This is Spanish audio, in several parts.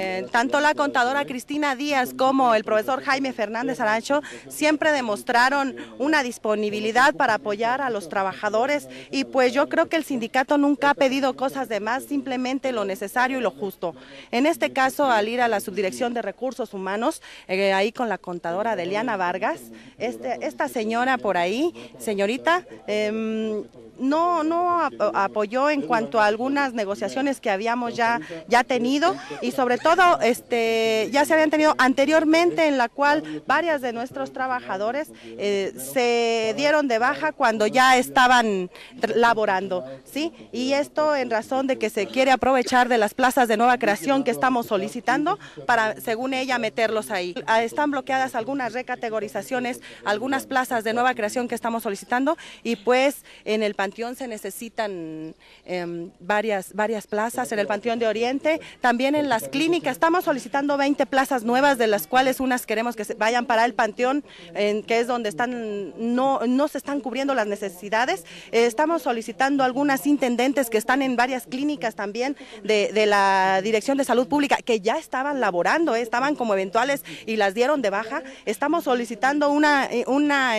Eh, tanto la contadora Cristina Díaz como el profesor Jaime Fernández Arancho siempre demostraron una disponibilidad para apoyar a los trabajadores y pues yo creo que el sindicato nunca ha pedido cosas de más, simplemente lo necesario y lo justo. En este caso, al ir a la subdirección de recursos humanos, eh, ahí con la contadora Deliana Vargas, este, esta señora por ahí, señorita, em, no, no apoyó en cuanto a algunas negociaciones que habíamos ya, ya tenido y sobre todo este, ya se habían tenido anteriormente en la cual varias de nuestros trabajadores eh, se dieron de baja cuando ya estaban laborando, ¿sí? Y esto en razón de que se quiere aprovechar de las plazas de nueva creación que estamos solicitando para, según ella, meterlos ahí. Ah, están bloqueadas algunas recategorizaciones, algunas plazas de nueva creación que estamos solicitando y pues en el Panteón se necesitan em, varias, varias plazas, en el Panteón de Oriente, también en las clínicas. Estamos solicitando 20 plazas nuevas, de las cuales unas queremos que vayan para el Panteón, que es donde están no, no se están cubriendo las necesidades. Eh, estamos solicitando algunas intendentes que están en varias clínicas también de, la Dirección de Salud Pública, que ya estaban laborando, eh, estaban como eventuales y las dieron de baja. Estamos solicitando una, eh, una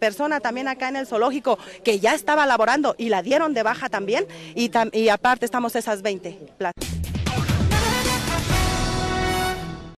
persona también acá en el zoológico que ya estaba elaborando laborando y la dieron de baja también y, y aparte estamos esas 20